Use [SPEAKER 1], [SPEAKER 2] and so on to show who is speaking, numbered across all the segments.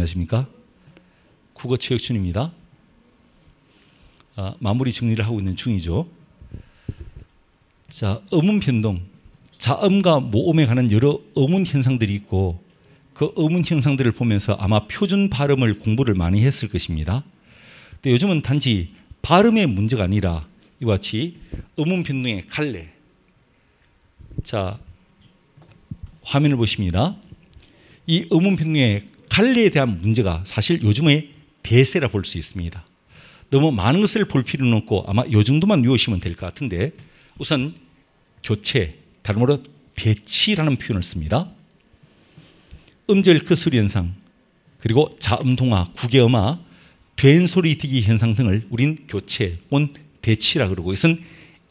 [SPEAKER 1] 안녕하십니까? 국어 체육춘입니다. 아, 마무리 정리를 하고 있는 중이죠. 자, 음운 변동, 자음과 모음에 관한 여러 음운 현상들이 있고 그 음운 현상들을 보면서 아마 표준 발음을 공부를 많이 했을 것입니다. 근데 요즘은 단지 발음의 문제가 아니라 이와 같이 음운 변동의 갈래. 자, 화면을 보십니다. 이 음운 변동의 관리에 대한 문제가 사실 요즘의 대세라 볼 수 있습니다. 너무 많은 것을 볼 필요는 없고 아마 요 정도만 외우시면 될 것 같은데 우선 교체, 다른 말로 대치라는 표현을 씁니다. 음절 크수 그 현상, 그리고 자음동화, 구개음화, 된 소리 듣기 현상 등을 우린 교체 혹은 치라 그러고 이것은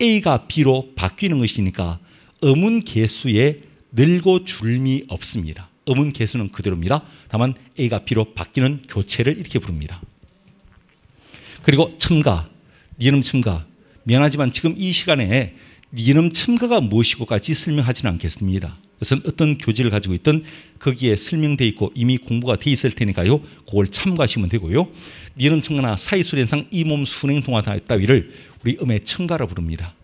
[SPEAKER 1] A가 B로 바뀌는 것이니까 음운 개수에 늘고 줄미 없습니다. 음은 개수는 그대로입니다. 다만 A가 B로 바뀌는 교체를 이렇게 부릅니다. 그리고 첨가, 니은 첨가. 미안하지만 지금 이 시간에 니은 첨가가 무엇이고까지 설명하지는 않겠습니다. 그것은 어떤 교재를 가지고 있던 거기에 설명돼 있고 이미 공부가 돼 있을 테니까요. 그걸 참고하시면 되고요. 니은 첨가나 사이수련상 이 몸 순행 동화 따위를 우리 음의 첨가라 부릅니다.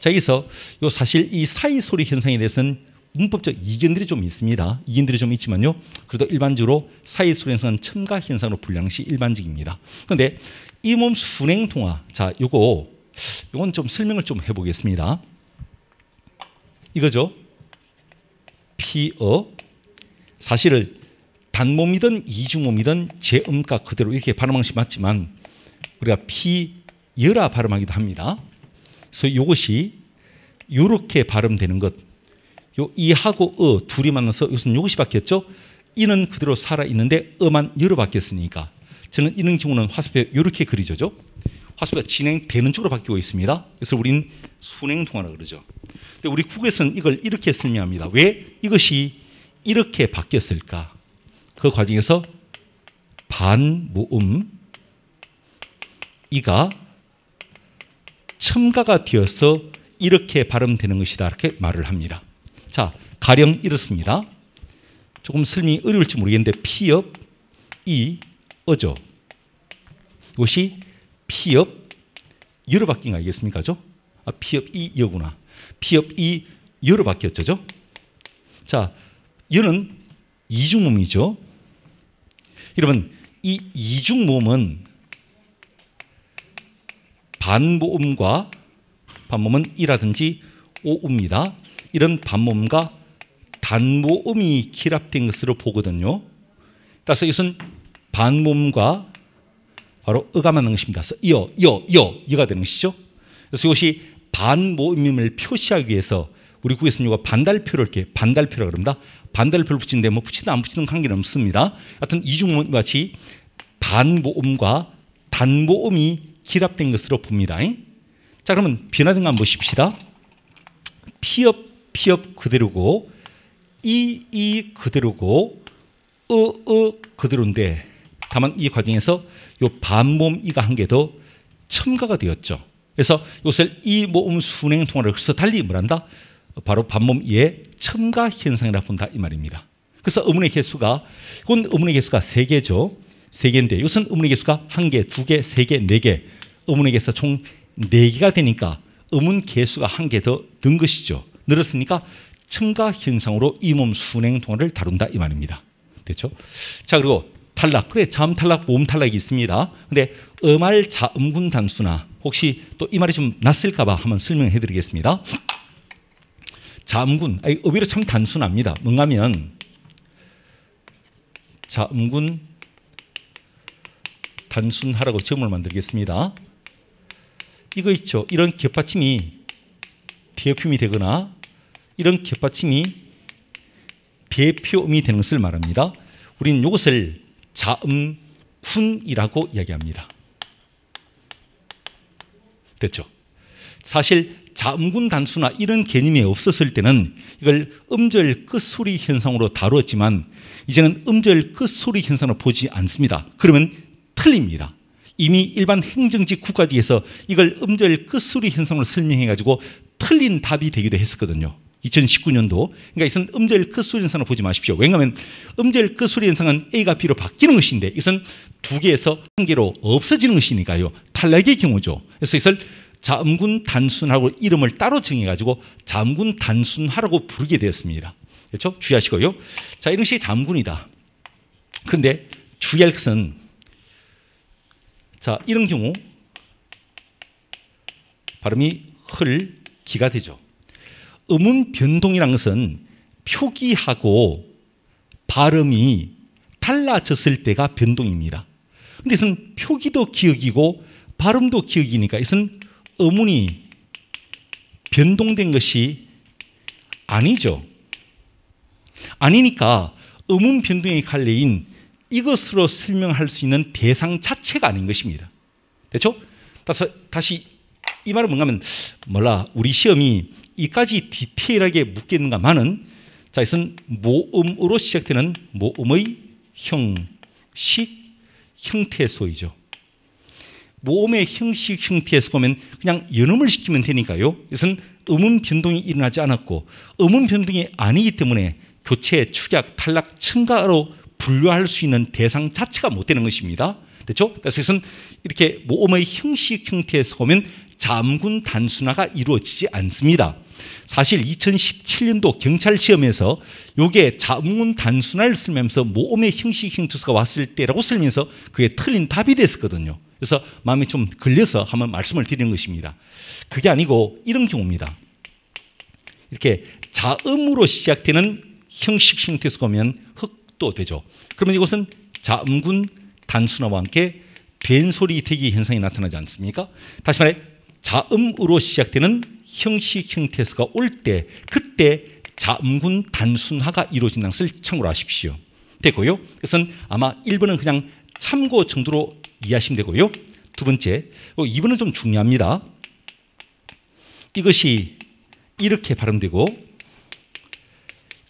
[SPEAKER 1] 자, 여기서 요 사실 이 사이소리 현상에 대해서는 문법적 이견들이 좀 있습니다. 이견들이 좀 있지만요. 그래도 일반적으로 사이 수서는 첨가 현상으로 불량시 일반적입니다. 그런데 이 몸 순행 통화 자 요거 요건 좀 설명을 좀 해보겠습니다. 이거죠. 피어 사실을 단몸이든 이중몸이든 제 음가 그대로 이렇게 발음방식 맞지만 우리가 피여라 발음하기도 합니다. 그래서 요것이 이렇게 발음되는 것요 이하고 어 둘이 만나서 이것은 이것이 바뀌었죠. 이는 그대로 살아 있는데 어만 열어 바뀌었으니까 저는 이런 경우는 화살표 이렇게 그리죠죠. 화살표 진행되는 쪽으로 바뀌고 있습니다. 그래서 우리는 순행 통화라 그러죠. 근데 우리 국에서는 이걸 이렇게 설명합니다. 왜 이것이 이렇게 바뀌었을까? 그 과정에서 반모음 이가 첨가가 되어서 이렇게 발음되는 것이다 이렇게 말을 합니다. 자, 가령 이렇습니다. 조금 설명이 어려울지 모르겠는데 피업 이 어죠. 이것이 피업 여러 바뀐 거아겠습니까죠 아, 피업 이 여구나. 피업 이 여러 바뀌었죠. 자, 여는 이중몸이죠. 여러분, 이 이중몸은 반모음과 반모음은 이라든지 오입니다 이런 반모음과 단모음이 결합된 것으로 보거든요. 따라서 이것은 반모음과 바로 어감하는 것입니다. 이어, 이어, 이어, 이가 되는 것이죠. 그래서 이것이 반모음임을 표시하기 위해서 우리 구에서는 이거 반달표를 이렇게 반달표라고 그럽니다. 반달표를 붙이는데 뭐 붙이든 안 붙이든 관계는 없습니다. 하여튼 이중모음 같이 반모음과 단모음이 결합된 것으로 봅니다. 자 그러면 변화된 거 한번 보십시다. 피업 피업 그대로고 이, 이 그대로고 으, 으 그대로인데 다만 이 과정에서 요 반모음 이가 한 개 더 첨가가 되었죠. 그래서 요새 이 모음 순행 통화를 그래 달리 뭐란다? 바로 반모 이의 첨가 현상이라 본다 이 말입니다. 그래서 음운의 개수가 이건 음운의 개수가 세 개죠. 세 개인데 이것은 음운의 개수가 한 개, 두 개, 세 개, 네 개. 음운의 개수가 총네 개가 되니까 음운 개수가 한 개더는 것이죠. 늘었으니까 첨가 현상으로 이 몸 순행 동화를 다룬다 이 말입니다. 됐죠? 자 그리고 탈락 그래 자음 탈락 모음 탈락이 있습니다. 근데 음알 자음군 단수나 혹시 또 이 말이 좀 낯설까봐 한번 설명해드리겠습니다. 자음군 아니, 의외로 참 단순합니다. 뭔가면 자음군 단순하라고 점을 만들겠습니다. 이거 있죠. 이런 겹받침이 비어표이 되거나 이런 겹받침이 비어표음이 되는 것을 말합니다. 우리는 이것을 자음군이라고 이야기합니다. 됐죠? 사실 자음군 단수나 이런 개념이 없었을 때는 이걸 음절 끝소리 현상으로 다루었지만 이제는 음절 끝소리 현상으로 보지 않습니다. 그러면 틀립니다. 이미 일반 행정직 국가직에서 이걸 음절 끝소리 현상으로 설명해가지고 틀린 답이 되기도 했었거든요. 2019년도. 그러니까 이것은 음절 끝수리 그 현상을 보지 마십시오. 왜냐하면 음절 끝수리 그 현상은 A가 B로 바뀌는 것인데 이것은 두 개에서 한 개로 없어지는 것이니까요. 탈락의 경우죠. 그래서 이것을 자음군 단순하고 이름을 따로 정해가지고 자음군 단순화라고 부르게 되었습니다. 그렇죠? 주의하시고요. 자, 이런 것이 자음군이다. 그런데 주의할 것은 자, 이런 경우 발음이 흘 기가 되죠. 음운 변동이란 것은 표기하고 발음이 달라졌을 때가 변동입니다. 근데 이것은 표기도 기억이고 발음도 기억이니까 이것은 음운이 변동된 것이 아니죠. 아니니까 음운 변동의 관례인 이것으로 설명할 수 있는 대상 자체가 아닌 것입니다. 그렇죠? 다시 이 말은 뭔가 하면 몰라 우리 시험이 이까지 디테일하게 묶이는가만은 자 이것은 모음으로 시작되는 모음의 형식 형태 소이죠. 모음의 형식 형태에서 보면 그냥 연음을 시키면 되니까요. 이것은 음음 변동이 일어나지 않았고 음음 변동이 아니기 때문에 교체, 축약, 탈락, 첨가로 분류할 수 있는 대상 자체가 못 되는 것입니다. 그렇죠? 그래서 이것은 이렇게 모음의 형식 형태에서 보면 잠군 단순화가 이루어지지 않습니다. 사실 2017년도 경찰 시험에서 요게 자군 단순화를 쓰면서 모험의 형식 형투수가 왔을 때라고 쓰면서 그게 틀린 답이 됐었거든요. 그래서 마음이 좀 걸려서 한번 말씀을 드리는 것입니다. 그게 아니고 이런 경우입니다. 이렇게 자음으로 시작되는 형식 형태수가 오면 흑도 되죠. 그러면 이것은 자음군 단순화와 함께 된소리 되기 현상이 나타나지 않습니까? 다시 말해 자음으로 시작되는 형식 형태수가 올 때 그때 자음군 단순화가 이루어진 것을 참고로 하십시오. 되고요. 그것은 아마 1번은 그냥 참고 정도로 이해하시면 되고요. 두 번째, 2번은 어, 좀 중요합니다. 이것이 이렇게 발음되고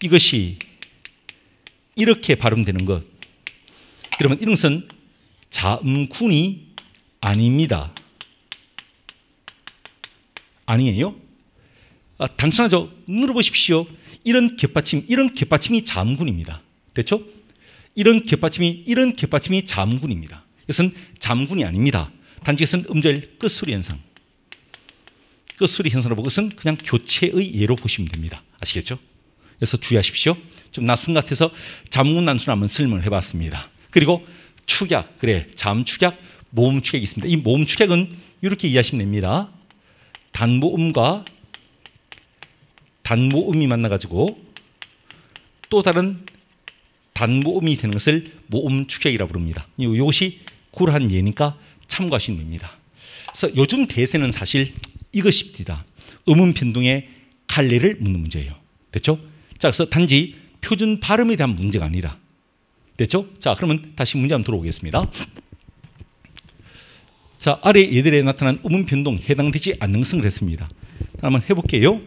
[SPEAKER 1] 이것이 이렇게 발음되는 것. 그러면 이런 것은 자음군이 아닙니다. 아니에요? 아, 당신하죠. 눈으로 보십시오. 이런 겹받침, 이런 겹받침이 잠군입니다. 됐죠? 이런 겹받침이, 이런 겹받침이 잠군입니다. 이것은 잠군이 아닙니다. 단지 이것은 음절 끝소리 현상. 끝소리 현상으로 보고 것은 그냥 교체의 예로 보시면 됩니다. 아시겠죠? 그래서 주의하십시오. 좀 낯선 같아서 잠군 난수 한번 설명을 해봤습니다. 그리고 축약, 그래, 잠축약, 모음축약이 있습니다. 이 모음축약은 이렇게 이해하시면 됩니다. 단모음과 단모음이 만나가지고 또 다른 단모음이 되는 것을 모음 축약이라 고 부릅니다. 이것이 구한 예니까 참고하시면 됩니다. 그래서 요즘 대세는 사실 이것입니다. 음음 변동의 갈래를 묻는 문제예요. 됐죠? 자, 그래서 단지 표준 발음에 대한 문제가 아니라 됐죠? 자, 그러면 다시 문제 한번 들어오겠습니다. 자, 아래 예들에 나타난 음운 변동 해당되지 않는 성을 했습니다. 한번 해볼게요.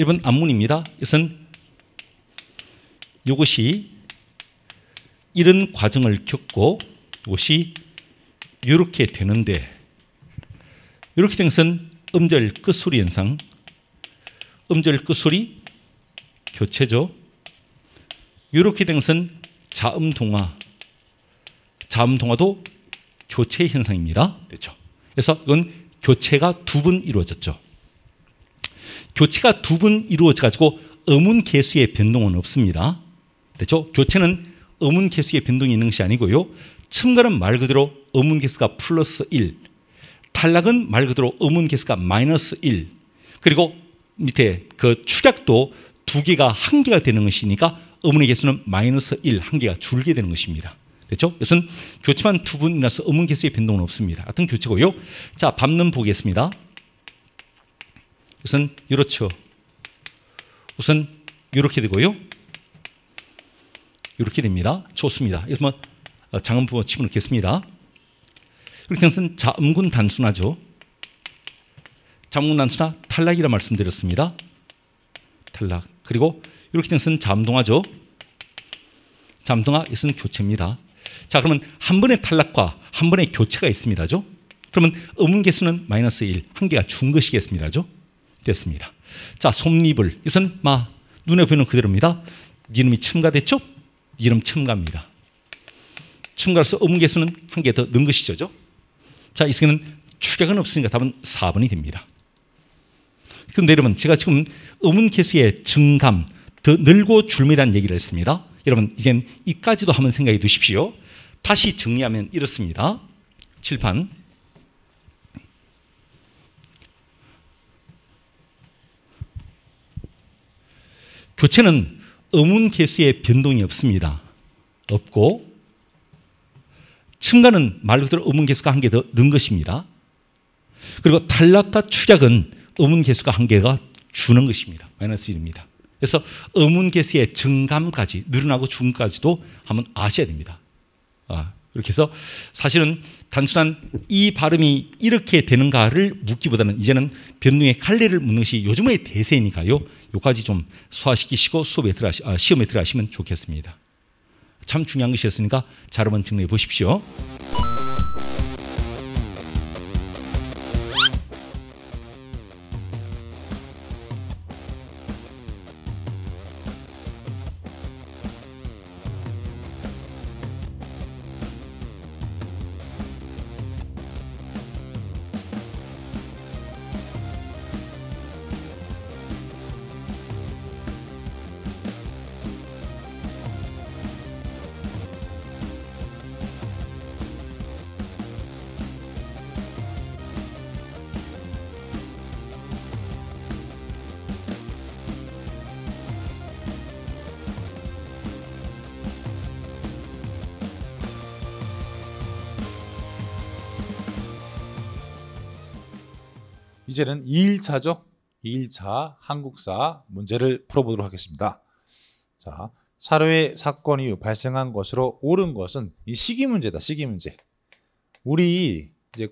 [SPEAKER 1] 1번 안문입니다. 이것은 이것이 이런 과정을 겪고 이것이 이렇게 되는데 이렇게 된 것은 음절 끝소리 현상 음절 끝소리 교체죠. 이렇게 된 것은 자음 동화 자음 동화도 교체 현상입니다. 그렇죠? 그래서 이건 교체가 두 번 이루어졌죠. 교체가 두 번 이루어져 가지고 음운 개수의 변동은 없습니다. 그렇죠? 교체는 음운 개수의 변동이 있는 것이 아니고요. 첨가는 말 그대로 음운 개수가 플러스 1, 탈락은 말 그대로 음운 개수가 마이너스 1. 그리고 밑에 그 축약도 두 개가 한 개가 되는 것이니까 음운의 개수는 마이너스 1, 한 개가 줄게 되는 것입니다. 그렇죠? 이것은 교체만 두 분이라서 음문 개수의 변동은 없습니다. 같은 교체고요. 자, 밤는 보겠습니다. 이것은 이렇죠. 우선 이렇게 되고요. 이렇게 됩니다. 좋습니다. 이것만 어, 장음 부호 집어넣겠습니다. 이렇게 해서는 자음군 단순화죠. 자음군 단순화 탈락이라 말씀드렸습니다. 탈락. 그리고 이렇게 해서는 자음동화죠. 잠동아 이것은 교체입니다. 자, 그러면 한 번의 탈락과 한 번의 교체가 있습니다죠. 그러면 음운 개수는 마이너스 1, 한 개가 준 것이겠습니다죠. 됐습니다. 자, 솜잎을 이것마 눈에 보이는 그대로입니다. 이름이 첨가됐죠? 이름 첨가입니다. 첨가로서 음운 개수는 한 개 더 는 것이죠. 자, 이 시기는 추격은 없으니까 답은 4번이 됩니다. 그럼 여러분 제가 지금 음운 개수의 증감, 더 늘고 줄미라 얘기를 했습니다. 여러분 이젠 이까지도 한번 생각해 두십시오. 다시 정리하면 이렇습니다. 칠판. 교체는 음운 개수의 변동이 없습니다. 없고 첨가는 말 그대로 음운 개수가 한 개 더 는 것입니다. 그리고 탈락과 추락은 음운 개수가 한 개가 주는 것입니다. 마이너스 1입니다. 그래서 음운 개수의 증감까지 늘어나고 죽음까지도 한번 아셔야 됩니다. 아, 이렇게 해서 사실은 단순한 이 발음이 이렇게 되는가를 묻기보다는 이제는 변동의 칼리를 묻는 것이 요즘의 대세니까요. 요까지 좀 소화시키시고 수업에 들어시 아, 시험에 들어가시면 좋겠습니다. 참 중요한 것이었으니까 잘 한번 정리해 보십시오.
[SPEAKER 2] 이제는 2일차죠. 2일차 한국사 문제를 풀어보도록 하겠습니다. 자, 사료의 사건 이후 발생한 것으로 옳은 것은 이 시기 문제다. 시기 문제. 우리 이제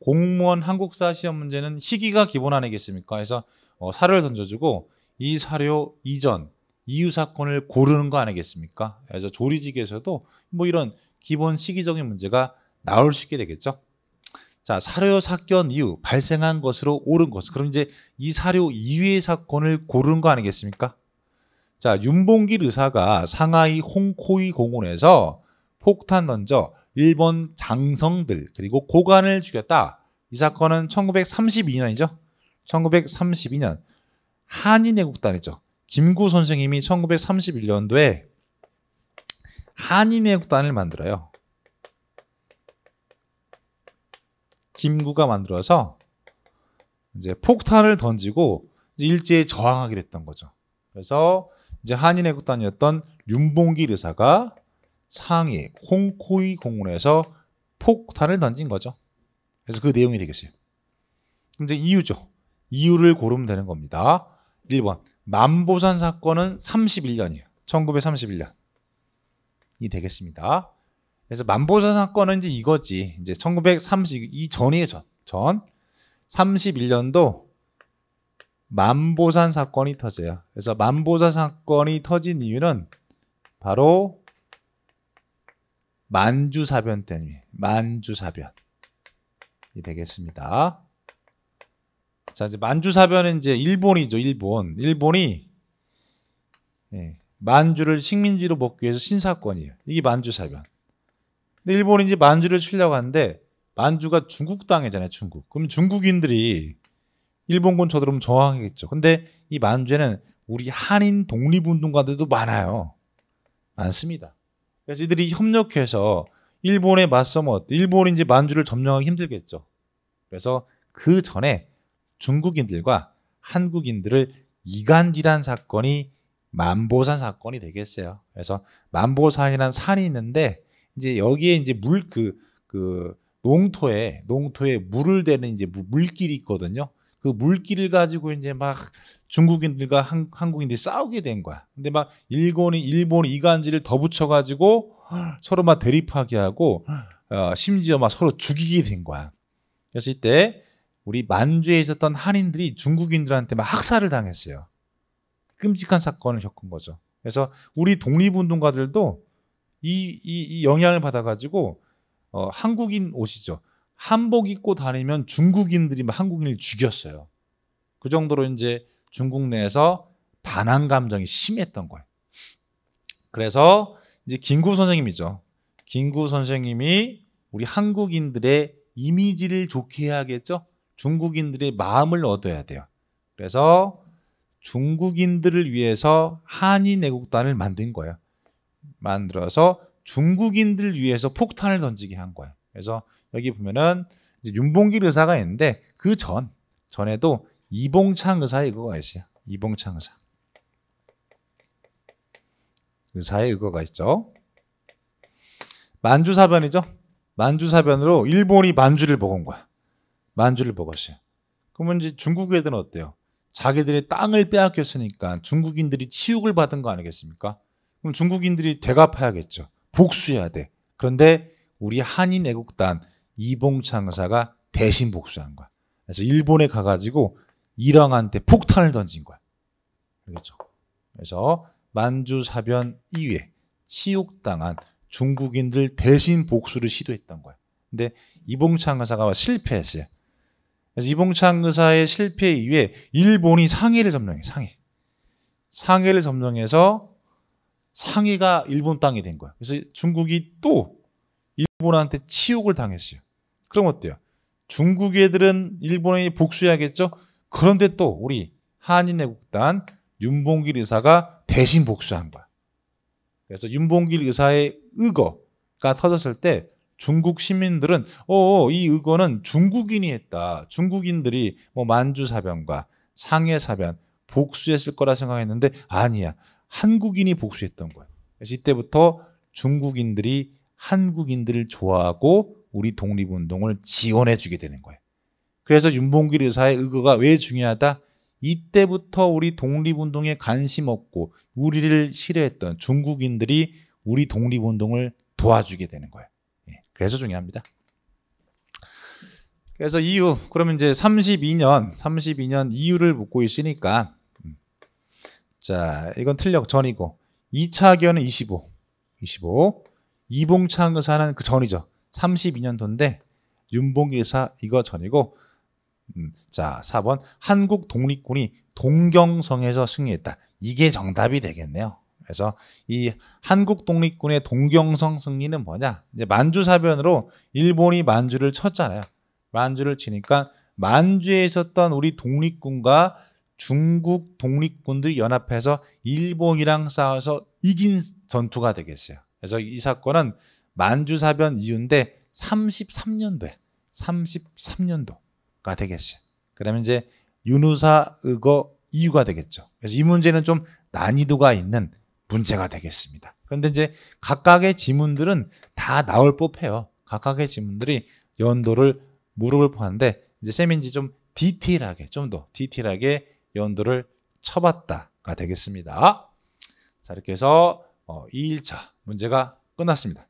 [SPEAKER 2] 공무원 한국사 시험 문제는 시기가 기본 아니겠습니까? 그래서 어, 사료를 던져주고 이 사료 이전 이유 사건을 고르는 거 아니겠습니까? 그래서 조리직에서도 뭐 이런 기본 시기적인 문제가 나올 수 있게 되겠죠. 자, 사료 사건 이후 발생한 것으로 옳은 것. 그럼 이제 이 사료 이외의 사건을 고른거 아니겠습니까? 자, 윤봉길 의사가 상하이 홍코이 공원에서 폭탄 던져 일본 장성들 그리고 고관을 죽였다. 이 사건은 1932년이죠. 1932년 한인애국단이죠. 김구 선생님이 1931년도에 한인애국단을 만들어요. 김구가 만들어서 이제 폭탄을 던지고 이제 일제에 저항하기로 했던 거죠. 그래서 이제 한인애국단이었던 윤봉길 의사가 상해 홍코이 공원에서 폭탄을 던진 거죠. 그래서 그 내용이 되겠어요. 그럼 이제 이유죠. 이유를 고르면 되는 겁니다. 1번 만보산 사건은 31년이에요. 1931년. 이 되겠습니다. 그래서 만보전 사건은 이제 이거지. 이제 1 9 3 2 전이에요, 전. 전. 31년도 만보산 사건이 터져요. 그래서 만보산 사건이 터진 이유는 바로 만주사변 때문에 만주사변이 되겠습니다. 자 이제 만주사변은 이제 일본이죠 일본 일본이 예, 만주를 식민지로 먹기 위해서 신사건이에요. 이게 만주사변. 근데 일본이 이제 만주를 치려고 하는데 만주가 중국 땅이잖아요, 중국. 그럼 중국인들이 일본군 쳐들어면 저항하겠죠. 근데 이 만주에는 우리 한인 독립운동가들도 많아요. 많습니다. 그래서 이들이 협력해서 일본에 맞서면 일본이 이제 만주를 점령하기 힘들겠죠. 그래서 그 전에 중국인들과 한국인들을 이간질한 사건이 만보산 사건이 되겠어요. 그래서 만보산이라는 산이 있는데 이제 여기에 이제 물 그그 그 농토에 농토에 물을 대는 이제 물길이 있거든요. 그 물길을 가지고 이제 막 중국인들과 한, 국인들이 싸우게 된 거야. 근데 막 일본이 일본 이간질을 더 붙여가지고 서로 막 대립하게 하고 어, 심지어 막 서로 죽이게 된 거야. 그래서 이때 우리 만주에 있었던 한인들이 중국인들한테 막 학살을 당했어요. 끔찍한 사건을 겪은 거죠. 그래서 우리 독립운동가들도 이, 이, 이 영향을 받아가지고 어, 한국인 옷이죠. 한복 입고 다니면 중국인들이 한국인을 죽였어요. 그 정도로 이제 중국 내에서 반항 감정이 심했던 거예요. 그래서 이제 김구 선생님이죠. 김구 선생님이 우리 한국인들의 이미지를 좋게 해야겠죠. 중국인들의 마음을 얻어야 돼요. 그래서 중국인들을 위해서 한인 애국단을 만든 거예요. 만들어서 중국인들 위해서 폭탄을 던지게 한 거예요. 그래서 여기 보면은 윤봉길 의사가 있는데 그전 전에도 이봉창 의사 이거가 있어요. 이봉창 의사 의사의 의거가 있죠. 만주사변이죠. 만주사변으로 일본이 만주를 먹은 거야. 만주를 먹었어요. 그러면 이제 중국 애들은 어때요? 자기들의 땅을 빼앗겼으니까 중국인들이 치욕을 받은 거 아니겠습니까? 그럼 중국인들이 대갚아야겠죠. 복수해야 돼. 그런데 우리 한인 애국단 이봉창사가 대신 복수한 거야. 그래서 일본에 가가지고 이랑한테 폭탄을 던진 거야. 그렇죠. 그래서 만주 사변 이외 치욕당한 중국인들 대신 복수를 시도했던 거야. 근데 이봉창 사가 실패했어요. 그래서 이봉창 사의 실패 이후 일본이 상해를 점령해, 상해. 상해를 점령해서 상해가 일본 땅이 된 거야. 그래서 중국이 또 일본한테 치욕을 당했어요. 그럼 어때요? 중국 애들은 일본에 복수해야겠죠? 그런데 또 우리 한인애국단 윤봉길 의사가 대신 복수한 거야. 그래서 윤봉길 의사의 의거가 터졌을 때 중국 시민들은 어, 어 이 의거는 중국인이 했다. 중국인들이 뭐 만주 사변과 상해 사변 복수했을 거라 생각했는데 아니야. 한국인이 복수했던 거예요. 그래서 이때부터 중국인들이 한국인들을 좋아하고 우리 독립운동을 지원해주게 되는 거예요. 그래서 윤봉길 의사의 의거가 왜 중요하다? 이때부터 우리 독립운동에 관심 없고 우리를 싫어했던 중국인들이 우리 독립운동을 도와주게 되는 거예요. 예, 그래서 중요합니다. 그래서 이유, 그러면 이제 32년, 32년 이유를 묻고 있으니까 자, 이건 틀력 전이고 2차 견은 25. 25. 이봉창 의사는 그 전이죠. 32년도인데 윤봉 의사 이거 전이고 음, 자, 4번 한국 독립군이 동경성에서 승리했다. 이게 정답이 되겠네요. 그래서 이 한국 독립군의 동경성 승리는 뭐냐? 이제 만주 사변으로 일본이 만주를 쳤잖아요. 만주를 치니까 만주에 있었던 우리 독립군과 중국 독립군들이 연합해서 일본이랑 싸워서 이긴 전투가 되겠어요. 그래서 이 사건은 만주사변 이후인데 33년도에 33년도가 되겠어요. 그러면 이제 윤우사 의거 이유가 되겠죠. 그래서 이 문제는 좀 난이도가 있는 문제가 되겠습니다. 그런데 이제 각각의 지문들은 다 나올 법해요. 각각의 지문들이 연도를 물어볼 법한데 이제 쌤인지 좀 디테일하게 좀 더 디테일하게 연도를 쳐봤다가 되겠습니다. 자, 이렇게 해서 2일차 어, 문제가 끝났습니다.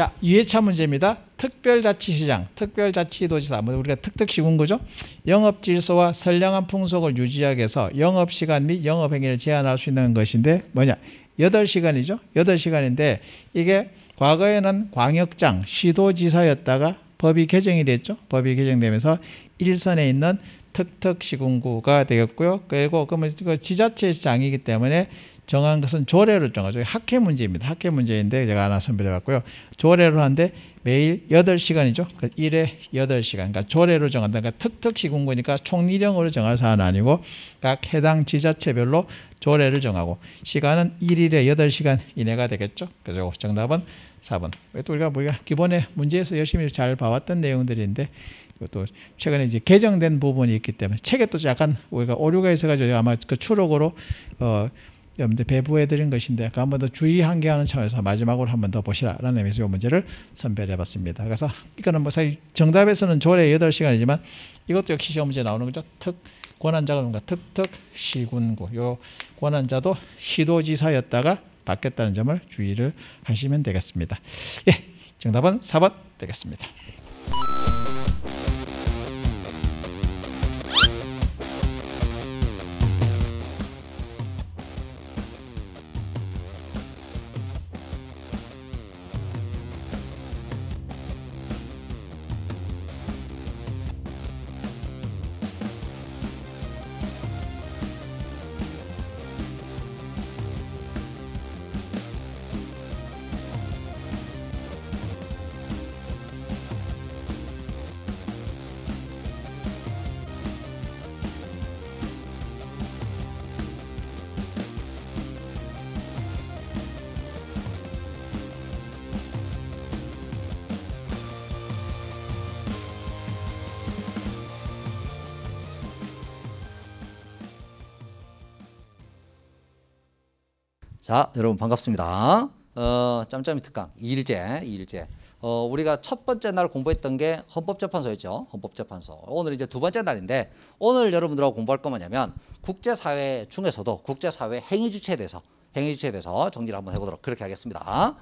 [SPEAKER 3] 자, 2회차 문제입니다. 특별자치시장, 특별자치도지사, 뭐 우리가 특특시군구죠. 영업질서와 선량한 풍속을 유지하기 위해서 영업시간 및 영업행위를 제한할 수 있는 것인데 뭐냐? 8시간이죠. 8시간인데 이게 과거에는 광역장, 시도지사였다가 법이 개정이 됐죠. 법이 개정되면서 일선에 있는 특특시군구가 되겠고요. 그리고 그러면 그 지자체장이기 때문에 정한 것은 조례로 정하죠. 학회 문제입니다. 학회 문제인데 제가 하나 선별해봤고요. 조례로 한데 매일 8시간이죠. 그 1회 8시간. 그러니까 조례로 정한다. 그러니까 특특시군구니까 총리령으로 정할 사안은 아니고 각 해당 지자체별로 조례를 정하고 시간은 1일에 8시간 이내가 되겠죠. 그래서 정답은 4번. 또 우리가 우리가 기본에 문제에서 열심히 잘 봐왔던 내용들인데 또 최근에 이제 개정된 부분이 있기 때문에 책에 또 약간 우리가 오류가 있어가지고 아마 그 추록으로 어 여러분들 배부해드린 것인데 그 한번 더 주의한 게 하는 차원에서 마지막으로 한 번 더 보시라라는 의미에서 이 문제를 선별해봤습니다. 그래서 이거는 뭐 사실 정답에서는 조례 여덟 시간이지만 이것도 역시 시험 문제 나오는 거죠. 특 권한자가 뭔가 특특 시군구 요 권한자도 시도지사였다가 바뀌었다는 점을 주의를 하시면 되겠습니다. 예, 정답은 4번 되겠습니다.
[SPEAKER 4] 자, 여러분 반갑습니다. 어, 짬짬이 특강 2일제, 2일제. 어, 우리가 첫 번째 날 공부했던 게 헌법재판소였죠. 헌법재판소. 오늘 이제 두 번째 날인데 오늘 여러분들하고 공부할 건 뭐냐면 국제사회 중에서도 국제사회 행위 주체에 대해서 행위 주체에 대해서 정리를 한번 해보도록 그렇게 하겠습니다.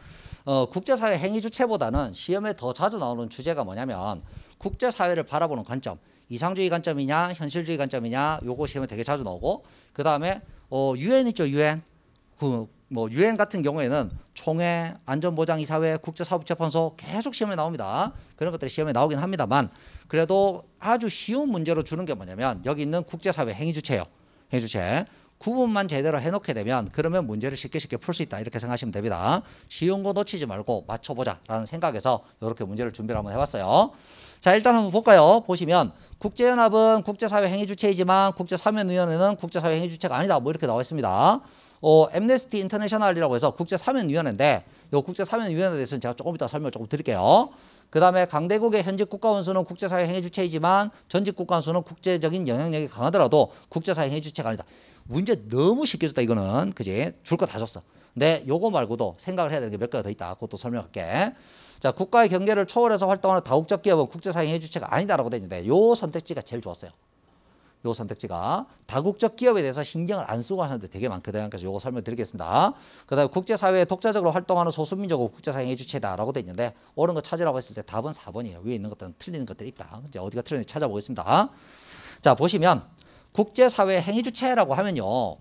[SPEAKER 4] 어, 국제사회 행위 주체보다는 시험에 더 자주 나오는 주제가 뭐냐면 국제사회를 바라보는 관점, 이상주의 관점이냐, 현실주의 관점이냐, 요거 시험에 되게 자주 나오고 그 다음에 어, 유엔 있죠, 유엔. 그뭐 유엔 같은 경우에는 총회, 안전보장이사회, 국제사법재판소 계속 시험에 나옵니다. 그런 것들이 시험에 나오긴 합니다만 그래도 아주 쉬운 문제로 주는 게 뭐냐면 여기 있는 국제사회 행위주체요. 행위주체. 구분만 제대로 해놓게 되면 그러면 문제를 쉽게 쉽게 풀 수 있다 이렇게 생각하시면 됩니다. 쉬운 거 놓치지 말고 맞춰보자라는 생각에서 이렇게 문제를 준비를 한번 해봤어요. 자 일단 한번 볼까요 보시면 국제연합은 국제사회 행위주체이지만 국제사면위원회는 국제사회 행위주체가 아니다 뭐 이렇게 나와 있습니다 어, 엠네스티 인터내셔널이라고 해서 국제 사면위원회인데 이 국제 사면위원회에 대해서는 제가 조금 이따 설명을 조금 드릴게요. 그 다음에 강대국의 현직 국가원수는 국제사회 행위 주체이지만 전직 국가원수는 국제적인 영향력이 강하더라도 국제사회 행위 주체가 아니다. 문제 너무 쉽게 줬다 이거는 그지? 줄거 다 줬어. 근데 요거 말고도 생각을 해야 되는 게 몇가가더 있다. 그것도 설명할게. 자, 국가의 경계를 초월해서 활동하는 다국적 기업은 국제사회 행위 주체가 아니다라고 돼 있는데 요 선택지가 제일 좋았어요. 요 선택지가 다국적 기업에 대해서 신경을 안 쓰고 하는 데 되게 많거든요. 그래서 요거 설명드리겠습니다. 그다음에 국제사회에 독자적으로 활동하는 소수민족은 국제사회의 주체다라고 되어 있는데 옳은 거 찾으라고 했을 때 답은 4번이에요. 위에 있는 것들은 틀리는 것들이 있다. 이제 어디가 틀렸는지 찾아보겠습니다. 자 보시면 국제사회 행위 주체라고 하면요.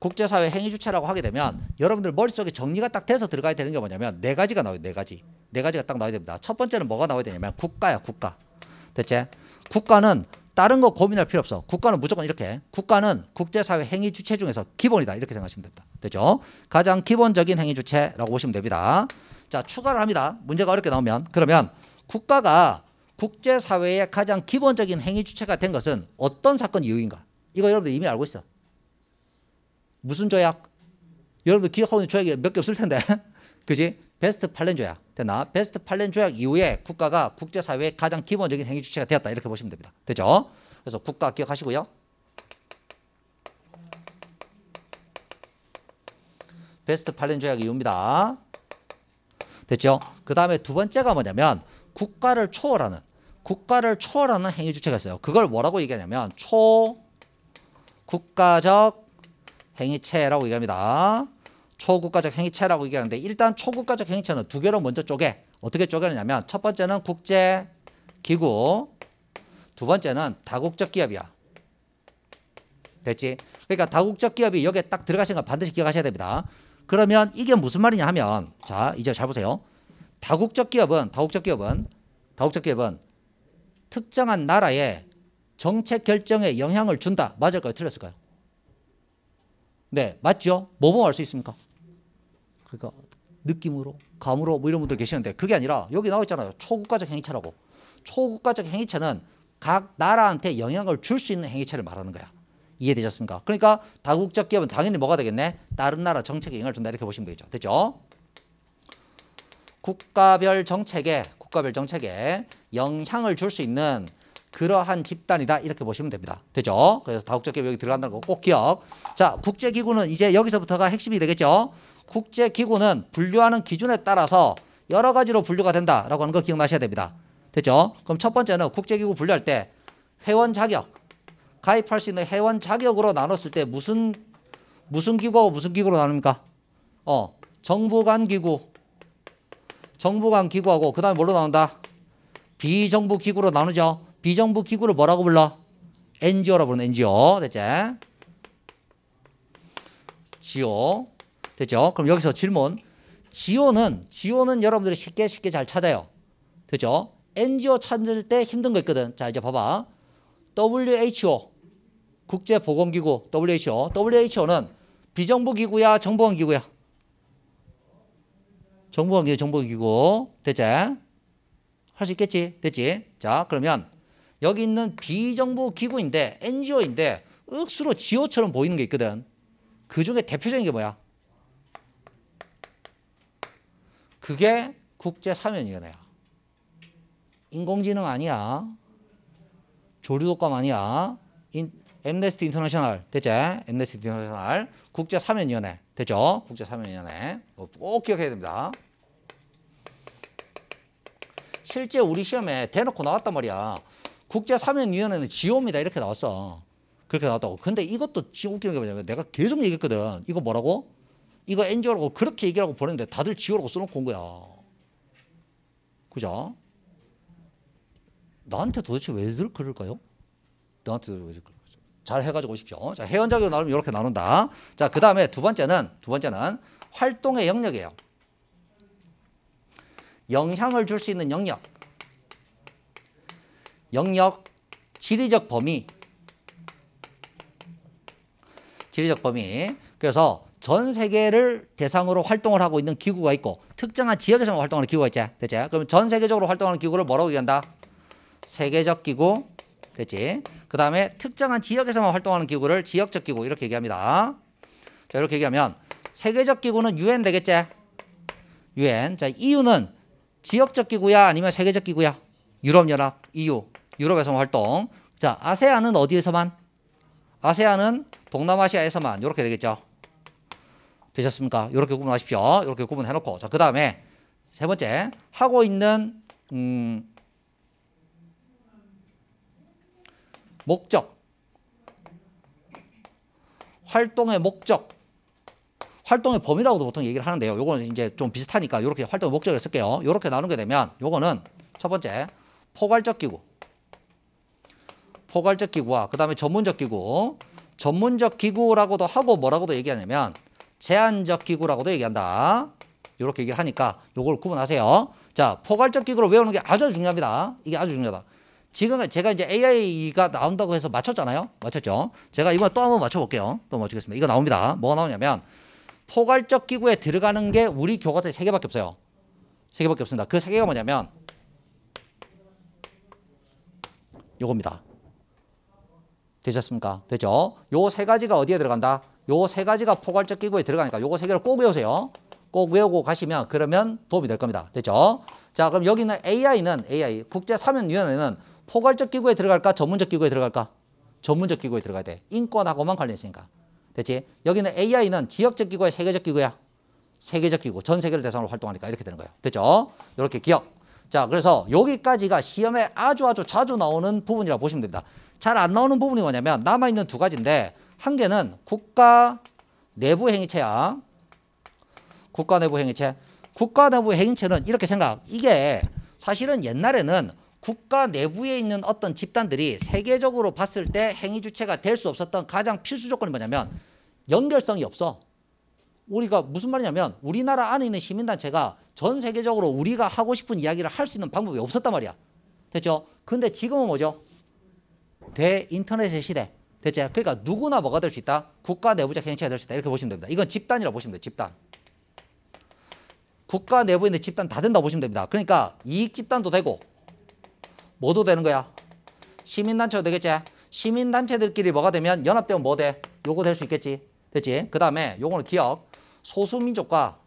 [SPEAKER 4] 국제사회 행위 주체라고 하게 되면 여러분들 머릿속에 정리가 딱 돼서 들어가야 되는 게 뭐냐면 네 가지가 나와요. 네 가지. 네 가지가 딱 나와야 됩니다. 첫 번째는 뭐가 나와야 되냐면 국가야, 국가. 대체 국가는 다른 거 고민할 필요 없어. 국가는 무조건 이렇게. 국가는 국제사회 행위 주체 중에서 기본이다. 이렇게 생각하시면 됩니다. 되죠? 가장 기본적인 행위 주체라고 보시면 됩니다. 자, 추가를 합니다. 문제가 어렵게 나오면 그러면 국가가 국제사회의 가장 기본적인 행위 주체가 된 것은 어떤 사건 이유인가? 이거 여러분들 이미 알고 있어. 무슨 조약? 여러분들 기억하고 있는 조약이 몇 개 없을 텐데. 그지? 베스트 팔렌 조약. 됐나? 베스트 팔렌 조약 이후에 국가가 국제사회의 가장 기본적인 행위 주체가 되었다. 이렇게 보시면 됩니다. 되죠? 그래서 국가 기억하시고요. 베스트 팔렌 조약 이후입니다. 됐죠? 그 다음에 두 번째가 뭐냐면 국가를 초월하는 국가를 초월하는 행위 주체가 있어요. 그걸 뭐라고 얘기하냐면 초 국가적 행위체라고 얘기합니다. 초국가적 행위체라고 얘기하는데 일단 초국가적 행위체는 두 개로 먼저 쪼개. 어떻게 쪼개느냐면 첫 번째는 국제 기구, 두 번째는 다국적 기업이야. 됐지? 그러니까 다국적 기업이 여기에 딱 들어가신 건 반드시 기억하셔야 됩니다. 그러면 이게 무슨 말이냐 하면 자, 이제 잘 보세요. 다국적 기업은 다국적 기업은 다국적 기업은 특정한 나라의 정책 결정에 영향을 준다. 맞을까요? 틀렸을까요? 네, 맞죠? 뭐뭐 할수 있습니까? 그러니까 느낌으로, 감으로 뭐 이런 분들 계시는데 그게 아니라 여기 나와 있잖아요. 초국가적 행위차라고. 초국가적 행위차는 각 나라한테 영향을 줄 수 있는 행위차를 말하는 거야. 이해되셨습니까? 그러니까 다국적 기업은 당연히 뭐가 되겠네? 다른 나라 정책에 영향을 준다 이렇게 보시면 되죠. 됐죠? 국가별 정책에 국가별 정책에 영향을 줄 수 있는 그러한 집단이다 이렇게 보시면 됩니다. 되죠? 그래서 다국적 협약이 들어간다는 거 꼭 기억. 자, 국제기구는 이제 여기서부터가 핵심이 되겠죠. 국제기구는 분류하는 기준에 따라서 여러 가지로 분류가 된다라고 하는 거 기억나셔야 됩니다. 됐죠? 그럼 첫 번째는 국제기구 분류할 때 회원 자격, 가입할 수 있는 회원 자격으로 나눴을 때 무슨 무슨 기구하고 무슨 기구로 나눕니까? 어, 정부 간 기구, 정부 간 기구하고 그다음에 뭘로 나온다? 비정부 기구로 나누죠. 비정부 기구를 뭐라고 불러? NGO라 고 부르는 NGO. 됐지? 지오. 됐죠? 그럼 여기서 질문. 지오는, 지오는 여러분들이 쉽게 쉽게 잘 찾아요. 됐죠? NGO 찾을 때 힘든 거 있거든. 자, 이제 봐봐. WHO. 국제보건기구 WHO. WHO는 비정부 기구야, 정보원 기구야? 정보원 기구, 정보원 기구. 됐지? 할수 있겠지? 됐지? 자, 그러면 여기 있는 비정부 기구인데 NGO인데 억수로 지오처럼 보이는 게 있거든. 그 중에 대표적인 게 뭐야? 그게 국제사면위원회야. 인공지능 아니야. 조류독감 아니야. 인, 엠네스티 인터내셔널 됐지? 엠네스티 인터내셔널 국제사면위원회 됐죠? 국제사면위원회 어, 꼭 기억해야 됩니다. 실제 우리 시험에 대놓고 나왔단 말이야. 국제사면위원회는 지옵니다. 이렇게 나왔어. 그렇게 나왔다고. 근데 이것도 지금 웃기는 게 뭐냐면 내가 계속 얘기했거든. 이거 뭐라고? 이거 NGO라고 그렇게 얘기하고 보냈는데 다들 지오라고 써놓고 온 거야. 그죠? 나한테 도대체 왜 그럴까요? 나한테 왜 그럴까요? 잘 해가지고 오십시오. 자, 회원자격으 나누면 이렇게 나눈다. 자, 그 다음에 두 번째는, 두 번째는 활동의 영역이에요. 영향을 줄 수 있는 영역. 영역 지리적 범위 지리적 범위 그래서 전 세계를 대상으로 활동을 하고 있는 기구가 있고 특정한 지역에서만 활동하는 기구가 있지 됐지 그럼 전 세계적으로 활동하는 기구를 뭐라고 얘기한다 세계적 기구 됐지 그 다음에 특정한 지역에서만 활동하는 기구를 지역적 기구 이렇게 얘기합니다 자 이렇게 얘기하면 세계적 기구는 유엔 되겠지 유엔 자 EU는 지역적 기구야 아니면 세계적 기구야 유럽연합 EU 유럽에서 활동. 자, 아세안은 어디에서만? 아세안은 동남아시아에서만 이렇게 되겠죠. 되셨습니까? 이렇게 구분하십시오. 이렇게 구분해 놓고 자, 그다음에 세 번째 하고 있는 음 목적 활동의 목적 활동의 범위라고도 보통 얘기를 하는데요. 요거는 이제 좀 비슷하니까 이렇게 활동의 목적을 쓸게요. 이렇게 나누게 되면 요거는 첫 번째 포괄적 기구 포괄적 기구와 그다음에 전문적 기구. 전문적 기구라고도 하고 뭐라고도 얘기하냐면 제한적 기구라고도 얘기한다. 이렇게 얘기를 하니까 요걸 구분하세요. 자, 포괄적 기구를 외우는 게 아주 중요합니다. 이게 아주 중요하다. 지금 제가 이제 AI가 나온다고 해서 맞췄잖아요. 맞췄죠? 제가 이번에 또 한번 맞춰볼게요. 또 맞추겠습니다. 이거 나옵니다. 뭐가 나오냐면 포괄적 기구에 들어가는 게 우리 교과서에 세 개밖에 없어요. 세 개밖에 없습니다. 그 세 개가 뭐냐면 요겁니다. 되셨습니까? 되죠? 요 세 가지가 어디에 들어간다? 요 세 가지가 포괄적 기구에 들어가니까 요세 개를 꼭 외우세요. 꼭 외우고 가시면 그러면 도움이 될 겁니다. 됐죠? 자, 그럼 여기는 AI는 AI 국제 사면 위원회는 포괄적 기구에 들어갈까? 전문적 기구에 들어갈까? 전문적 기구에 들어가야 돼. 인권하고만 관련 있으니까. 됐지? 여기는 AI는 지역적 기구야, 세계적 기구야? 세계적 기구, 전 세계를 대상으로 활동하니까 이렇게 되는 거예요. 됐죠? 이렇게 기억. 자, 그래서 여기까지가 시험에 아주 아주 자주 나오는 부분이라고 보시면 됩니다. 잘안 나오는 부분이 뭐냐면 남아있는 두 가지인데 한 개는 국가 내부 행위체야. 국가 내부 행위체. 국가 내부 행위체는 이렇게 생각. 이게 사실은 옛날에는 국가 내부에 있는 어떤 집단들이 세계적으로 봤을 때 행위 주체가 될 수 없었던 가장 필수 조건이 뭐냐면 연결성이 없어. 우리가 무슨 말이냐면 우리나라 안에 있는 시민단체가 전 세계적으로 우리가 하고 싶은 이야기를 할 수 있는 방법이 없었단 말이야. 됐죠? 근데 지금은 뭐죠? 대인터넷의 시대. 대체 그러니까 누구나 뭐가 될 수 있다. 국가 내부적 행체가 될 수 있다. 이렇게 보시면 됩니다. 이건 집단이라고 보시면 돼요. 집단. 국가 내부에 있는 집단 다 된다고 보시면 됩니다. 그러니까 이익 집단도 되고 뭐도 되는 거야? 시민단체도 되겠지? 시민단체들끼리 뭐가 되면 연합되면 뭐 돼? 요거 될 수 있겠지? 됐지? 그 다음에 요거는 기억. 소수민족과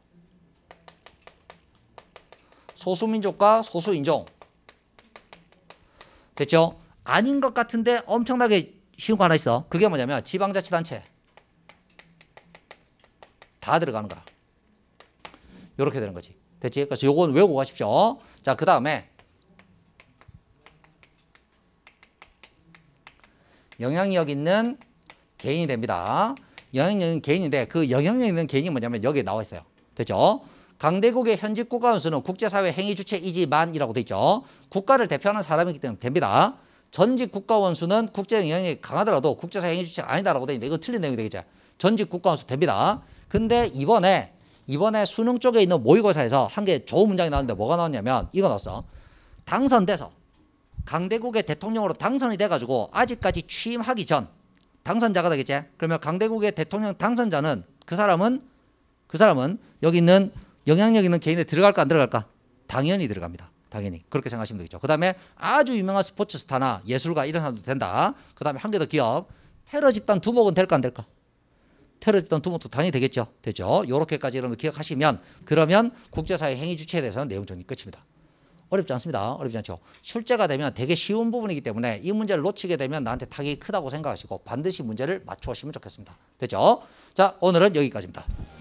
[SPEAKER 4] 소수민족과 소수인종 됐죠? 아닌 것 같은데 엄청나게 쉬운 거 하나 있어. 그게 뭐냐면 지방자치단체. 다 들어가는 거야. 이렇게 되는 거지. 됐지? 그래서 요건 외우고 가십시오. 자, 그 다음에 영향력 있는 개인이 됩니다. 영향력 있는 개인인데 그 영향력 있는 개인이 뭐냐면 여기에 나와 있어요. 됐죠? 강대국의 현직 국가원수는 국제사회 행위 주체이지만이라고 되어 있죠. 국가를 대표하는 사람이기 때문에 됩니다. 전직 국가원수는 국제 영향력이 강하더라도 국제사 회의 주체 가 아니다라고 되는데 이거 틀린 내용이 되겠죠. 전직 국가원수 됩니다. 근데 이번에 이번에 수능 쪽에 있는 모의고사에서 한 개 좋은 문장이 나왔는데 뭐가 나왔냐면 이거 나왔어. 당선돼서 강대국의 대통령으로 당선이 돼가지고 아직까지 취임하기 전 당선자가 되겠지. 그러면 강대국의 대통령 당선자는 그 사람은 그 사람은 여기 있는 영향력 있는 개인에 들어갈까 안 들어갈까? 당연히 들어갑니다. 당연히 그렇게 생각하시면 되겠죠. 그 다음에 아주 유명한 스포츠 스타나 예술가 이런 사람도 된다. 그 다음에 한 개 더 기업 테러 집단 두목은 될까 안 될까? 테러 집단 두목도 당연히 되겠죠. 되죠. 요렇게까지 여러분 기억하시면 그러면 국제사회 행위 주체에 대해서는 내용 적인 끝입니다. 어렵지 않습니다. 어렵지 않죠. 출제가 되면 되게 쉬운 부분이기 때문에 이 문제를 놓치게 되면 나한테 타격이 크다고 생각하시고 반드시 문제를 맞추시면 좋겠습니다. 되죠? 자, 오늘은 여기까지입니다.